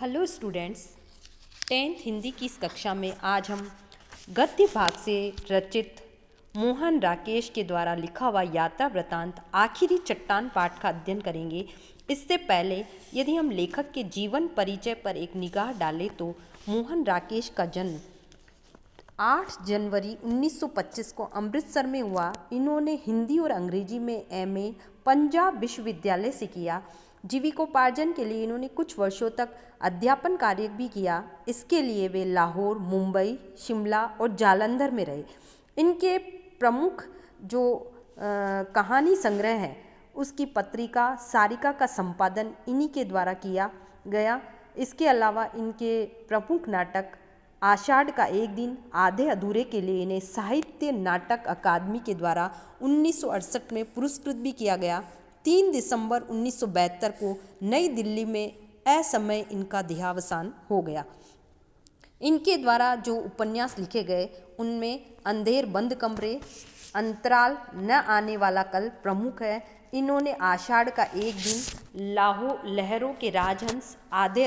hello students tenth Hindi की इस कक्षा में आज हम गद्य भाग से रचित मोहन राकेश के द्वारा लिखा हुआ यात्रा वृतांत आखिरी चट्टान पाठ का अध्ययन करेंगे इससे पहले यदि हम लेखक के जीवन परिचय पर एक निगाह डालें तो मोहन राकेश का जन्म 8 जनवरी 1925 को अमृतसर में हुआ इन्होंने हिंदी और अंग्रेजी में एमए पंजाब विश्वविद्यालय से किया जीविकोपार्जन के लिए इन्होंने कुछ वर्षों तक अध्यापन कार्य भी किया इसके लिए वे लाहौर मुंबई शिमला और जालंधर में रहे इनके प्रमुख जो आ, कहानी संग्रह है उसकी पत्रिका सारिका का संपादन इन्हीं के द्वारा किया गया इसके अलावा इनके प्रमुख नाटक आषाढ़ का एक दिन आधे अधूरे के लिए इन्हें साहित्य नाटक अकादमी के द्वारा उन्नीस में पुरस्कृत भी किया गया तीन दिसंबर उन्नीस को नई दिल्ली में असमय इनका देहावसान हो गया इनके द्वारा जो उपन्यास लिखे गए उनमें अंधेर बंद कमरे अंतराल न आने वाला कल प्रमुख है इन्होंने आषाढ़ का एक दिन लाहो लहरों के राजहंस आधे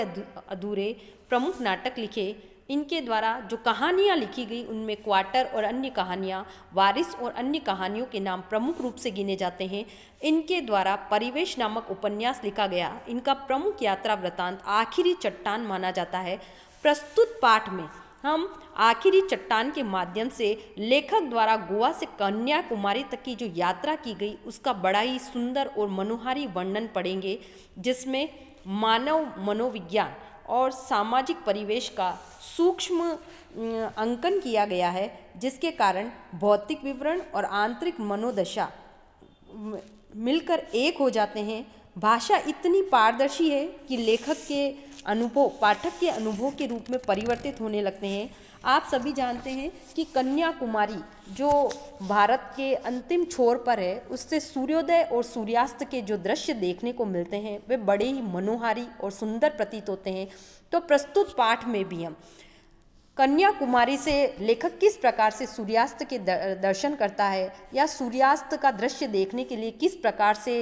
अधूरे प्रमुख नाटक लिखे इनके द्वारा जो कहानियाँ लिखी गई उनमें क्वार्टर और अन्य कहानियाँ वारिस और अन्य कहानियों के नाम प्रमुख रूप से गिने जाते हैं इनके द्वारा परिवेश नामक उपन्यास लिखा गया इनका प्रमुख यात्रा वृतांत आखिरी चट्टान माना जाता है प्रस्तुत पाठ में हम आखिरी चट्टान के माध्यम से लेखक द्वारा गोवा से कन्याकुमारी तक की जो यात्रा की गई उसका बड़ा ही सुंदर और मनोहारी वर्णन पढ़ेंगे जिसमें मानव मनोविज्ञान और सामाजिक परिवेश का सूक्ष्म अं, अंकन किया गया है जिसके कारण भौतिक विवरण और आंतरिक मनोदशा मिलकर एक हो जाते हैं भाषा इतनी पारदर्शी है कि लेखक के अनुभव पाठक के अनुभव के रूप में परिवर्तित होने लगते हैं आप सभी जानते हैं कि कन्याकुमारी जो भारत के अंतिम छोर पर है उससे सूर्योदय और सूर्यास्त के जो दृश्य देखने को मिलते हैं वे बड़े ही मनोहारी और सुंदर प्रतीत होते हैं तो प्रस्तुत पाठ में भी हम कन्याकुमारी से लेखक किस प्रकार से सूर्यास्त के दर्शन करता है या सूर्यास्त का दृश्य देखने के लिए किस प्रकार से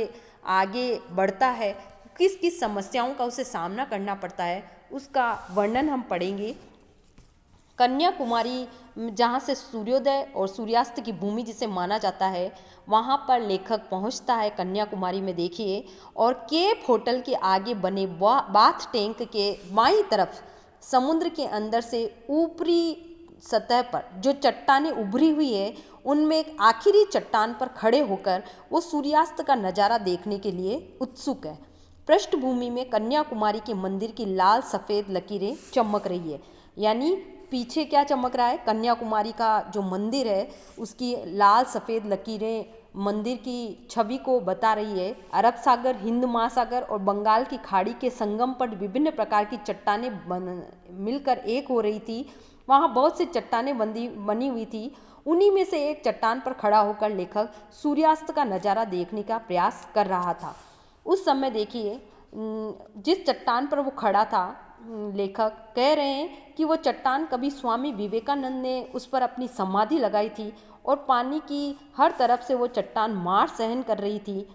आगे बढ़ता है किस किस समस्याओं का उसे सामना करना पड़ता है उसका वर्णन हम पढ़ेंगे कन्याकुमारी जहाँ से सूर्योदय और सूर्यास्त की भूमि जिसे माना जाता है वहाँ पर लेखक पहुँचता है कन्याकुमारी में देखिए और केप होटल के आगे बने बाथ टैंक के बाई तरफ समुद्र के अंदर से ऊपरी सतह पर जो चट्टाने उभरी हुई है उनमें एक आखिरी चट्टान पर खड़े होकर वो सूर्यास्त का नज़ारा देखने के लिए उत्सुक है पृष्ठभूमि में कन्याकुमारी के मंदिर की लाल सफ़ेद लकीरें चमक रही है यानी पीछे क्या चमक रहा है कन्याकुमारी का जो मंदिर है उसकी लाल सफ़ेद लकीरें मंदिर की छवि को बता रही है अरब सागर हिंद महासागर और बंगाल की खाड़ी के संगम पर विभिन्न प्रकार की चट्टाने बन मिलकर एक हो रही थी वहाँ बहुत सी चट्टानें बंदी बनी हुई थी उन्हीं में से एक चट्टान पर खड़ा होकर लेखक सूर्यास्त का नज़ारा देखने का प्रयास कर रहा था उस समय देखिए जिस चट्टान पर वो खड़ा था लेखक कह रहे हैं कि वो चट्टान कभी स्वामी विवेकानंद ने उस पर अपनी समाधि लगाई थी और पानी की हर तरफ से वो चट्टान मार सहन कर रही थी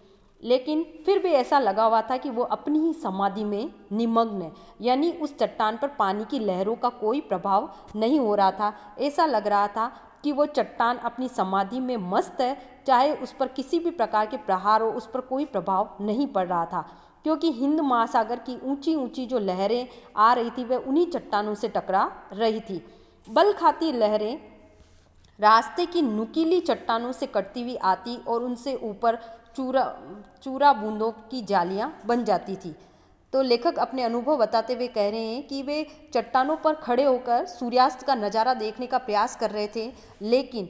लेकिन फिर भी ऐसा लगा हुआ था कि वो अपनी ही समाधि में निमग्न है यानी उस चट्टान पर पानी की लहरों का कोई प्रभाव नहीं हो रहा था ऐसा लग रहा था कि वो चट्टान अपनी समाधि में मस्त है चाहे उस पर किसी भी प्रकार के प्रहार हो उस पर कोई प्रभाव नहीं पड़ रहा था क्योंकि हिंद महासागर की ऊंची ऊंची जो लहरें आ रही थी वह उन्हीं चट्टानों से टकरा रही थी बल खाती लहरें रास्ते की नुकीली चट्टानों से कटती हुई आती और उनसे ऊपर चूरा चूरा बूंदों की जालियां बन जाती थी तो लेखक अपने अनुभव बताते हुए कह रहे हैं कि वे चट्टानों पर खड़े होकर सूर्यास्त का नज़ारा देखने का प्रयास कर रहे थे लेकिन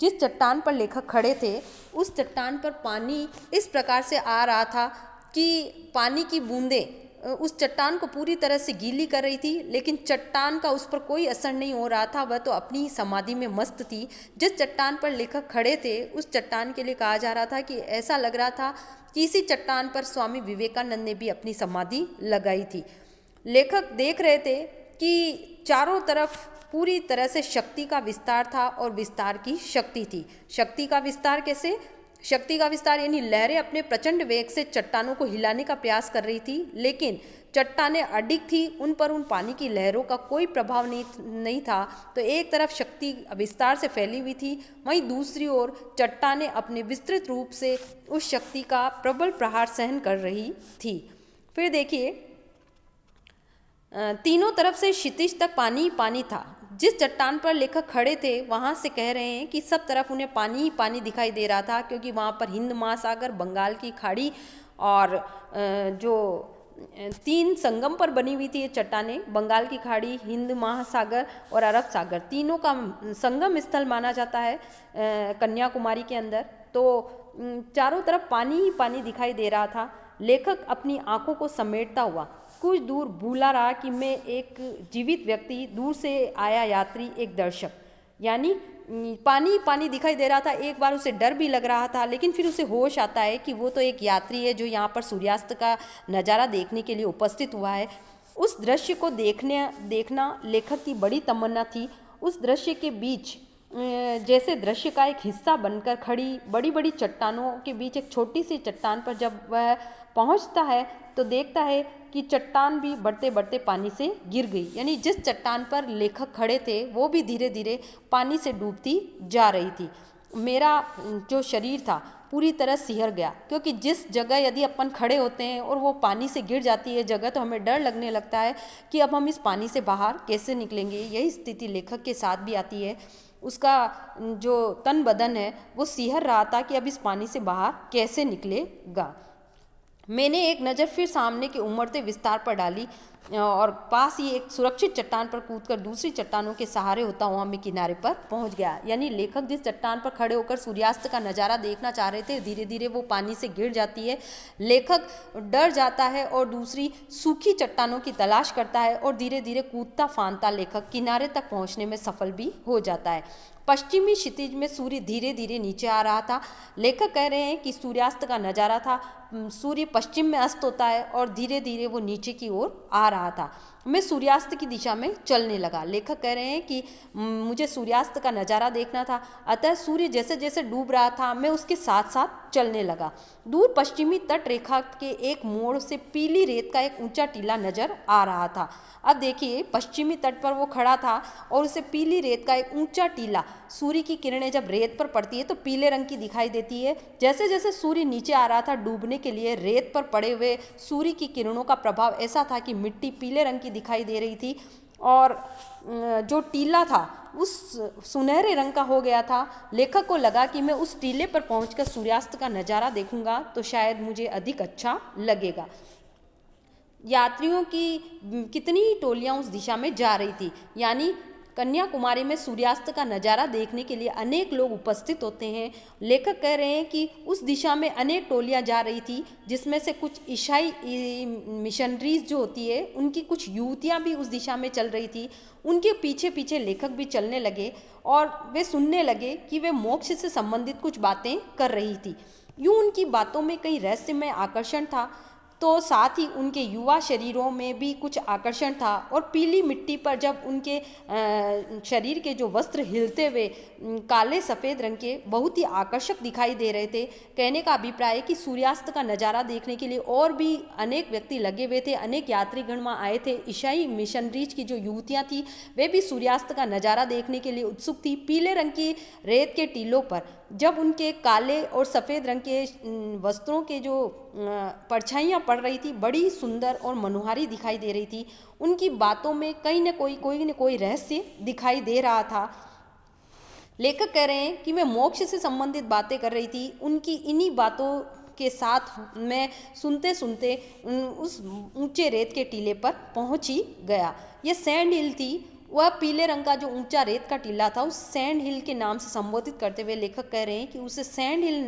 जिस चट्टान पर लेखक खड़े थे उस चट्टान पर पानी इस प्रकार से आ रहा था कि पानी की बूंदें उस चट्टान को पूरी तरह से गीली कर रही थी लेकिन चट्टान का उस पर कोई असर नहीं हो रहा था वह तो अपनी ही समाधि में मस्त थी जिस चट्टान पर लेखक खड़े थे उस चट्टान के लिए कहा जा रहा था कि ऐसा लग रहा था कि इसी चट्टान पर स्वामी विवेकानंद ने भी अपनी समाधि लगाई थी लेखक देख रहे थे कि चारों तरफ पूरी तरह से शक्ति का विस्तार था और विस्तार की शक्ति थी शक्ति का विस्तार कैसे शक्ति का विस्तार यानी लहरें अपने प्रचंड वेग से चट्टानों को हिलाने का प्रयास कर रही थी लेकिन चट्टाने अडिग थी उन पर उन पानी की लहरों का कोई प्रभाव नहीं नहीं था तो एक तरफ शक्ति विस्तार से फैली हुई थी वहीं दूसरी ओर चट्टाने अपने विस्तृत रूप से उस शक्ति का प्रबल प्रहार सहन कर रही थी फिर देखिए तीनों तरफ से क्षितिज तक पानी ही पानी था जिस चट्टान पर लेखक खड़े थे वहाँ से कह रहे हैं कि सब तरफ उन्हें पानी ही पानी दिखाई दे रहा था क्योंकि वहाँ पर हिंद महासागर बंगाल की खाड़ी और जो तीन संगम पर बनी हुई थी ये चट्टाने बंगाल की खाड़ी हिंद महासागर और अरब सागर तीनों का संगम स्थल माना जाता है कन्याकुमारी के अंदर तो चारों तरफ पानी ही पानी दिखाई दे रहा था लेखक अपनी आंखों को समेटता हुआ कुछ दूर भूला रहा कि मैं एक जीवित व्यक्ति दूर से आया यात्री एक दर्शक यानी पानी पानी दिखाई दे रहा था एक बार उसे डर भी लग रहा था लेकिन फिर उसे होश आता है कि वो तो एक यात्री है जो यहाँ पर सूर्यास्त का नज़ारा देखने के लिए उपस्थित हुआ है उस दृश्य को देखने देखना लेखक की बड़ी तमन्ना थी उस दृश्य के बीच जैसे दृश्य का एक हिस्सा बनकर खड़ी बड़ी बड़ी चट्टानों के बीच एक छोटी सी चट्टान पर जब वह पहुंचता है तो देखता है कि चट्टान भी बढ़ते बढ़ते पानी से गिर गई यानी जिस चट्टान पर लेखक खड़े थे वो भी धीरे धीरे पानी से डूबती जा रही थी मेरा जो शरीर था पूरी तरह सिहर गया क्योंकि जिस जगह यदि अपन खड़े होते हैं और वो पानी से गिर जाती है जगह तो हमें डर लगने लगता है कि अब हम इस पानी से बाहर कैसे निकलेंगे यही स्थिति लेखक के साथ भी आती है उसका जो तन बदन है वो सिहर रहा था कि अब इस पानी से बाहर कैसे निकलेगा मैंने एक नज़र फिर सामने के उमड़ते विस्तार पर डाली और पास ही एक सुरक्षित चट्टान पर कूदकर दूसरी चट्टानों के सहारे होता हुआ मैं किनारे पर पहुंच गया यानी लेखक जिस चट्टान पर खड़े होकर सूर्यास्त का नज़ारा देखना चाह रहे थे धीरे धीरे वो पानी से गिर जाती है लेखक डर जाता है और दूसरी सूखी चट्टानों की तलाश करता है और धीरे धीरे कूदता फानता लेखक किनारे तक पहुँचने में सफल भी हो जाता है पश्चिमी क्षितिज में सूर्य धीरे धीरे नीचे आ रहा था लेखक कह रहे हैं कि सूर्यास्त का नज़ारा था सूर्य पश्चिम में अस्त होता है और धीरे धीरे वो नीचे की ओर आ रहा था मैं सूर्यास्त की दिशा में चलने लगा लेखक कह रहे हैं कि मुझे सूर्यास्त का नज़ारा देखना था अतः सूर्य जैसे जैसे डूब रहा था मैं उसके साथ साथ चलने लगा दूर पश्चिमी तट रेखा के एक मोड़ से पीली रेत का एक ऊंचा टीला नज़र आ रहा था अब देखिए पश्चिमी तट पर वो खड़ा था और उसे पीली रेत का एक ऊंचा टीला सूर्य की किरणें जब रेत पर पड़ती है तो पीले रंग की दिखाई देती है जैसे जैसे सूर्य नीचे आ रहा था डूबने के लिए रेत पर पड़े हुए सूर्य की किरणों का प्रभाव ऐसा था कि मिट्टी पीले रंग की दिखाई दे रही थी और जो टीला था उस सुनहरे रंग का हो गया था लेखक को लगा कि मैं उस टीले पर पहुंचकर सूर्यास्त का नज़ारा देखूंगा तो शायद मुझे अधिक अच्छा लगेगा यात्रियों की कितनी टोलियां उस दिशा में जा रही थी यानी कन्याकुमारी में सूर्यास्त का नज़ारा देखने के लिए अनेक लोग उपस्थित होते हैं लेखक कह रहे हैं कि उस दिशा में अनेक टोलियाँ जा रही थी जिसमें से कुछ ईसाई मिशनरीज जो होती है उनकी कुछ युवतियाँ भी उस दिशा में चल रही थी उनके पीछे पीछे लेखक भी चलने लगे और वे सुनने लगे कि वे मोक्ष से संबंधित कुछ बातें कर रही थी यूँ उनकी बातों में कई रहस्यमय आकर्षण था तो साथ ही उनके युवा शरीरों में भी कुछ आकर्षण था और पीली मिट्टी पर जब उनके शरीर के जो वस्त्र हिलते हुए काले सफ़ेद रंग के बहुत ही आकर्षक दिखाई दे रहे थे कहने का अभिप्राय है कि सूर्यास्त का नज़ारा देखने के लिए और भी अनेक व्यक्ति लगे हुए थे अनेक यात्रीगण वहाँ आए थे ईसाई मिशनरीज की जो युवतियाँ थीं वे भी सूर्यास्त का नज़ारा देखने के लिए उत्सुक थी पीले रंग की रेत के टीलों पर जब उनके काले और सफ़ेद रंग के वस्त्रों के जो परछाइयाँ पड़ रही थी बड़ी सुंदर और मनोहारी दिखाई दे रही थी उनकी बातों में कहीं ना कोई कोई न कोई रहस्य दिखाई दे रहा था लेखक कह रहे हैं कि मैं मोक्ष से संबंधित बातें कर रही थी उनकी इन्हीं बातों के साथ मैं सुनते सुनते उस ऊंचे रेत के टीले पर पहुंच ही गया यह सैंड हिल थी वह पीले रंग का जो ऊंचा रेत का टीला था उस सैंड हिल के नाम से संबोधित करते हुए लेखक कह रहे हैं कि उसे सैंड हिल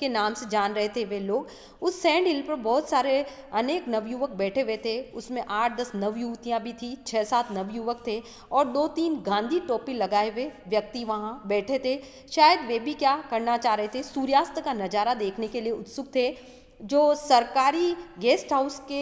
के नाम से जान रहे थे वे लोग उस सैंड हिल पर बहुत सारे अनेक नवयुवक बैठे हुए थे उसमें आठ दस नवयुवतियाँ भी थी छः सात नवयुवक थे और दो तीन गांधी टोपी लगाए हुए व्यक्ति वहाँ बैठे थे शायद वे भी क्या करना चाह रहे थे सूर्यास्त का नज़ारा देखने के लिए उत्सुक थे जो सरकारी गेस्ट हाउस के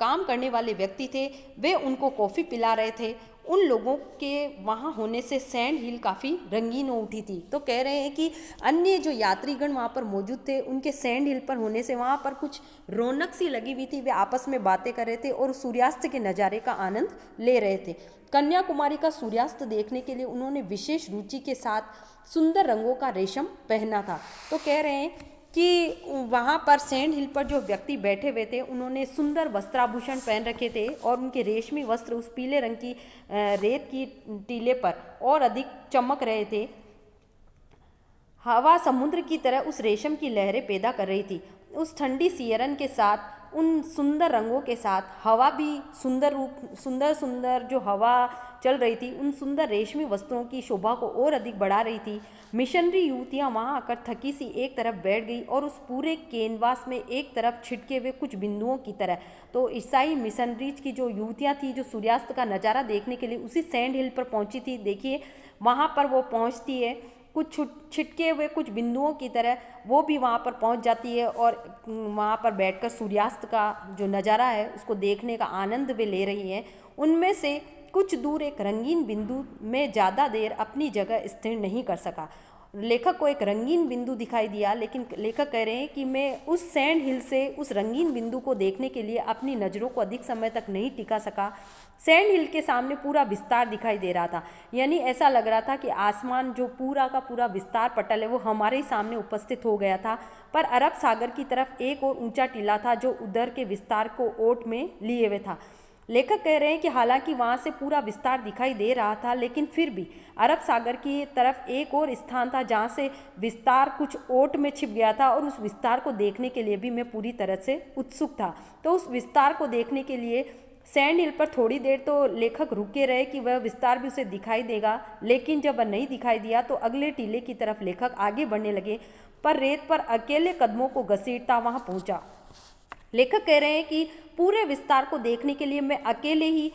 काम करने वाले व्यक्ति थे वे उनको कॉफ़ी पिला रहे थे उन लोगों के वहाँ होने से सैंड हिल काफ़ी रंगीन हो उठी थी तो कह रहे हैं कि अन्य जो यात्रीगण वहाँ पर मौजूद थे उनके सैंड हिल पर होने से वहाँ पर कुछ रौनक सी लगी हुई थी वे आपस में बातें कर रहे थे और सूर्यास्त के नज़ारे का आनंद ले रहे थे कन्याकुमारी का सूर्यास्त देखने के लिए उन्होंने विशेष रुचि के साथ सुंदर रंगों का रेशम पहना था तो कह रहे हैं कि वहाँ पर सैंड हिल पर जो व्यक्ति बैठे हुए थे उन्होंने सुंदर वस्त्राभूषण पहन रखे थे और उनके रेशमी वस्त्र उस पीले रंग की रेत की टीले पर और अधिक चमक रहे थे हवा समुद्र की तरह उस रेशम की लहरें पैदा कर रही थी उस ठंडी सियरन के साथ उन सुंदर रंगों के साथ हवा भी सुंदर रूप सुंदर सुंदर जो हवा चल रही थी उन सुंदर रेशमी वस्त्रों की शोभा को और अधिक बढ़ा रही थी मिशनरी युवतियाँ वहाँ आकर थकी सी एक तरफ बैठ गई और उस पूरे कैनवास में एक तरफ छिटके हुए कुछ बिंदुओं की तरह तो ईसाई मिशनरीज की जो युवतियाँ थी जो सूर्यास्त का नज़ारा देखने के लिए उसी सैंड हिल पर पहुँची थी देखिए वहाँ पर वो पहुँचती है कुछ छिटके हुए कुछ बिंदुओं की तरह वो भी वहाँ पर पहुँच जाती है और वहाँ पर बैठकर सूर्यास्त का जो नज़ारा है उसको देखने का आनंद भी ले रही है उनमें से कुछ दूर एक रंगीन बिंदु में ज़्यादा देर अपनी जगह स्थिर नहीं कर सका लेखक को एक रंगीन बिंदु दिखाई दिया लेकिन लेखक कह रहे हैं कि मैं उस सैंड हिल से उस रंगीन बिंदु को देखने के लिए अपनी नज़रों को अधिक समय तक नहीं टिका सका सैंड हिल के सामने पूरा विस्तार दिखाई दे रहा था यानी ऐसा लग रहा था कि आसमान जो पूरा का पूरा विस्तार पटल है वो हमारे ही सामने उपस्थित हो गया था पर अरब सागर की तरफ एक और ऊंचा टीला था जो उधर के विस्तार को ओट में लिए हुए था लेखक कह रहे हैं कि हालांकि वहाँ से पूरा विस्तार दिखाई दे रहा था लेकिन फिर भी अरब सागर की तरफ एक और स्थान था जहाँ से विस्तार कुछ ओट में छिप गया था और उस विस्तार को देखने के लिए भी मैं पूरी तरह से उत्सुक था तो उस विस्तार को देखने के लिए सैंड हिल पर थोड़ी देर तो लेखक रुके रहे कि वह विस्तार भी उसे दिखाई देगा लेकिन जब वह नहीं दिखाई दिया तो अगले टीले की तरफ लेखक आगे बढ़ने लगे पर रेत पर अकेले कदमों को घसीटता वहाँ पहुँचा लेखक कह रहे हैं कि पूरे विस्तार को देखने के लिए मैं अकेले ही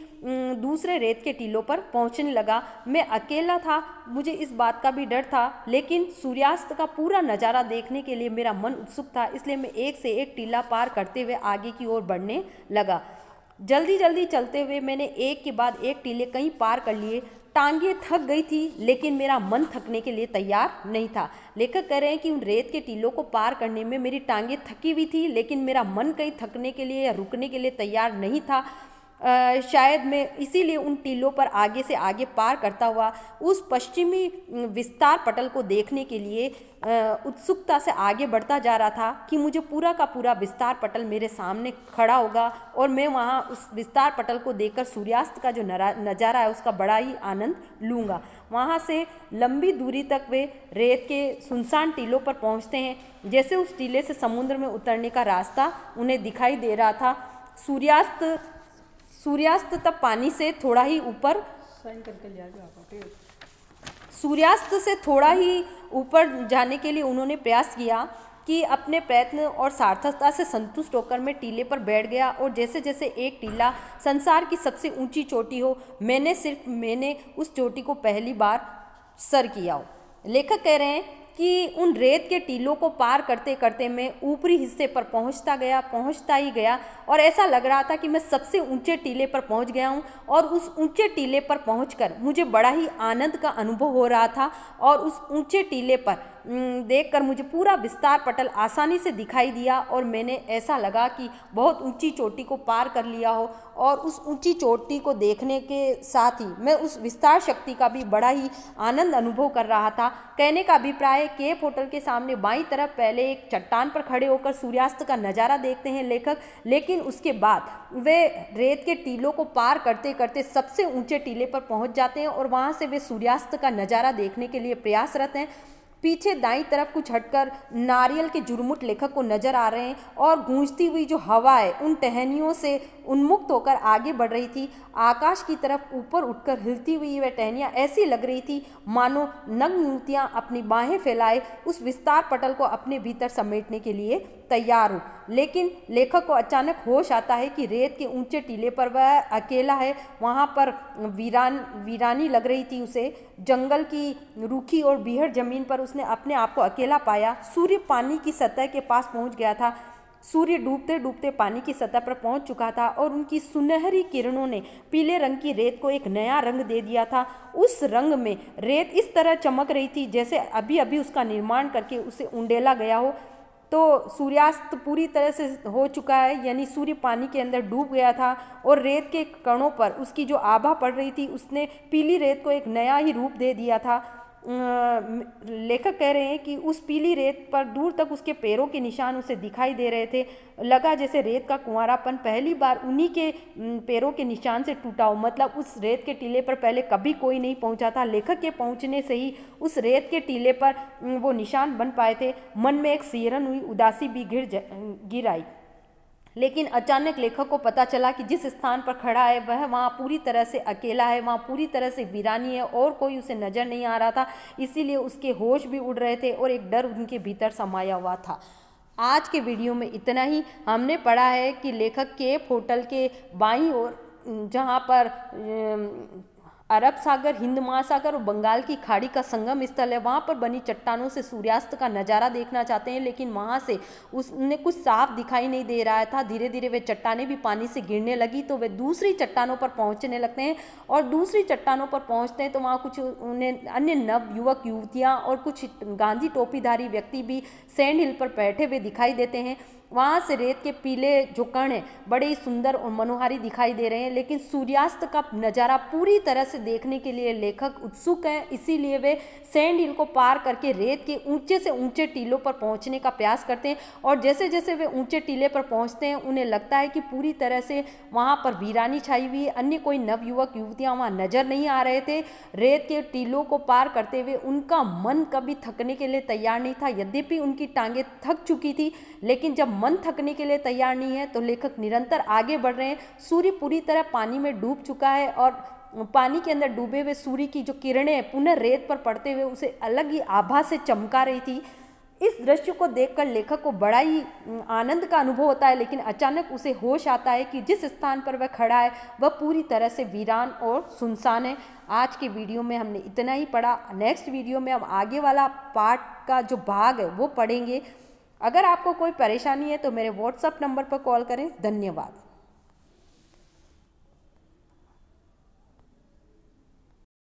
दूसरे रेत के टीलों पर पहुंचने लगा मैं अकेला था मुझे इस बात का भी डर था लेकिन सूर्यास्त का पूरा नज़ारा देखने के लिए मेरा मन उत्सुक था इसलिए मैं एक से एक टीला पार करते हुए आगे की ओर बढ़ने लगा जल्दी जल्दी चलते हुए मैंने एक के बाद एक टीले कहीं पार कर लिए टांगे थक गई थी लेकिन मेरा मन थकने के लिए तैयार नहीं था लेखक कह रहे हैं कि उन रेत के टीलों को पार करने में मेरी टांगे थकी हुई थी लेकिन मेरा मन कहीं थकने के लिए या रुकने के लिए तैयार नहीं था आ, शायद मैं इसीलिए उन टीलों पर आगे से आगे पार करता हुआ उस पश्चिमी विस्तार पटल को देखने के लिए उत्सुकता से आगे बढ़ता जा रहा था कि मुझे पूरा का पूरा विस्तार पटल मेरे सामने खड़ा होगा और मैं वहाँ उस विस्तार पटल को देखकर सूर्यास्त का जो नज़ारा है उसका बड़ा ही आनंद लूँगा वहाँ से लंबी दूरी तक वे रेत के सुनसान टीलों पर पहुँचते हैं जैसे उस टीले से समुद्र में उतरने का रास्ता उन्हें दिखाई दे रहा था सूर्यास्त सूर्यास्त तब पानी से थोड़ा ही ऊपर सूर्यास्त से थोड़ा ही ऊपर जाने के लिए उन्होंने प्रयास किया कि अपने प्रयत्न और सार्थकता से संतुष्ट होकर मैं टीले पर बैठ गया और जैसे जैसे एक टीला संसार की सबसे ऊंची चोटी हो मैंने सिर्फ मैंने उस चोटी को पहली बार सर किया हो लेखक कह रहे हैं कि उन रेत के टीलों को पार करते करते मैं ऊपरी हिस्से पर पहुंचता गया पहुंचता ही गया और ऐसा लग रहा था कि मैं सबसे ऊंचे टीले पर पहुंच गया हूं और उस ऊंचे टीले पर पहुंचकर मुझे बड़ा ही आनंद का अनुभव हो रहा था और उस ऊंचे टीले पर देखकर मुझे पूरा विस्तार पटल आसानी से दिखाई दिया और मैंने ऐसा लगा कि बहुत ऊंची चोटी को पार कर लिया हो और उस ऊंची चोटी को देखने के साथ ही मैं उस विस्तार शक्ति का भी बड़ा ही आनंद अनुभव कर रहा था कहने का अभिप्राय केप होटल के सामने बाई तरफ पहले एक चट्टान पर खड़े होकर सूर्यास्त का नज़ारा देखते हैं लेखक लेकिन उसके बाद वे रेत के टीलों को पार करते करते सबसे ऊंचे टीले पर पहुंच जाते हैं और वहां से वे सूर्यास्त का नज़ारा देखने के लिए प्रयासरत हैं पीछे दाई तरफ कुछ हटकर नारियल के जुरमुट लेखक को नजर आ रहे हैं और गूंजती हुई जो हवा है उन टहनियों से उन्मुक्त होकर आगे बढ़ रही थी आकाश की तरफ ऊपर उठकर हिलती हुई वह टहनियाँ ऐसी लग रही थी मानो नग्न युवतियाँ अपनी बाहें फैलाए उस विस्तार पटल को अपने भीतर समेटने के लिए तैयार हूँ लेकिन लेखक को अचानक होश आता है कि रेत के ऊंचे टीले पर वह अकेला है वहाँ पर वीरान वीरानी लग रही थी उसे जंगल की रूखी और बीहड़ जमीन पर उसने अपने आप को अकेला पाया सूर्य पानी की सतह के पास पहुँच गया था सूर्य डूबते डूबते पानी की सतह पर पहुंच चुका था और उनकी सुनहरी किरणों ने पीले रंग की रेत को एक नया रंग दे दिया था उस रंग में रेत इस तरह चमक रही थी जैसे अभी अभी उसका निर्माण करके उसे उंडेला गया हो तो सूर्यास्त पूरी तरह से हो चुका है यानी सूर्य पानी के अंदर डूब गया था और रेत के कणों पर उसकी जो आभा पड़ रही थी उसने पीली रेत को एक नया ही रूप दे दिया था लेखक कह रहे हैं कि उस पीली रेत पर दूर तक उसके पैरों के निशान उसे दिखाई दे रहे थे लगा जैसे रेत का कुंवरापन पहली बार उन्हीं के पैरों के निशान से टूटा हो मतलब उस रेत के टीले पर पहले कभी कोई नहीं पहुंचा था लेखक के पहुंचने से ही उस रेत के टीले पर वो निशान बन पाए थे मन में एक सीरन हुई उदासी भी गिर गिर आई लेकिन अचानक लेखक को पता चला कि जिस स्थान पर खड़ा है वह वहाँ पूरी तरह से अकेला है वहाँ पूरी तरह से वीरानी है और कोई उसे नज़र नहीं आ रहा था इसीलिए उसके होश भी उड़ रहे थे और एक डर उनके भीतर समाया हुआ था आज के वीडियो में इतना ही हमने पढ़ा है कि लेखक के होटल के बाई और जहाँ पर अरब सागर हिंद महासागर और बंगाल की खाड़ी का संगम स्थल है वहाँ पर बनी चट्टानों से सूर्यास्त का नज़ारा देखना चाहते हैं लेकिन वहाँ से उसने कुछ साफ दिखाई नहीं दे रहा था धीरे धीरे वे चट्टाने भी पानी से गिरने लगी तो वे दूसरी चट्टानों पर पहुँचने लगते हैं और दूसरी चट्टानों पर पहुँचते हैं तो वहाँ कुछ उन्हें अन्य नव युवक युवतियाँ और कुछ गांधी टोपीधारी व्यक्ति भी सैंड हिल पर बैठे हुए दिखाई देते हैं वहाँ से रेत के पीले जो कण हैं बड़े ही सुंदर और मनोहारी दिखाई दे रहे हैं लेकिन सूर्यास्त का नज़ारा पूरी तरह से देखने के लिए लेखक उत्सुक हैं इसीलिए वे सैंड हिल को पार करके रेत के ऊंचे से ऊंचे टीलों पर पहुंचने का प्रयास करते हैं और जैसे जैसे वे ऊंचे टीले पर पहुंचते हैं उन्हें लगता है कि पूरी तरह से वहाँ पर वीरानी छाई हुई अन्य कोई नव युवक युवतियाँ वहाँ नज़र नहीं आ रहे थे रेत के टीलों को पार करते हुए उनका मन कभी थकने के लिए तैयार नहीं था यद्यपि उनकी टांगें थक चुकी थी लेकिन जब मन थकने के लिए तैयार नहीं है तो लेखक निरंतर आगे बढ़ रहे हैं सूर्य पूरी तरह पानी में डूब चुका है और पानी के अंदर डूबे हुए सूर्य की जो किरणें पुनः रेत पर पड़ते हुए उसे अलग ही आभा से चमका रही थी इस दृश्य को देखकर लेखक को बड़ा ही आनंद का अनुभव होता है लेकिन अचानक उसे होश आता है कि जिस स्थान पर वह खड़ा है वह पूरी तरह से वीरान और सुनसान है आज के वीडियो में हमने इतना ही पढ़ा नेक्स्ट वीडियो में हम आगे वाला पार्ट का जो भाग है वो पढ़ेंगे अगर आपको कोई परेशानी है तो मेरे व्हाट्सअप नंबर पर कॉल करें धन्यवाद